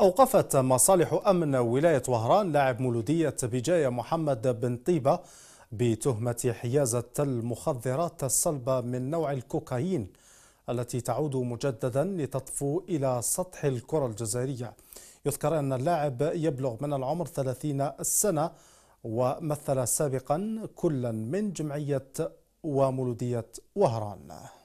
أوقفت مصالح أمن ولاية وهران لاعب مولودية بجاية محمد بن طيبة بتهمة حيازة المخدرات الصلبة من نوع الكوكايين التي تعود مجددا لتطفو إلى سطح الكرة الجزائرية يذكر أن اللاعب يبلغ من العمر 30 سنة ومثل سابقا كلا من جمعية ومولودية وهران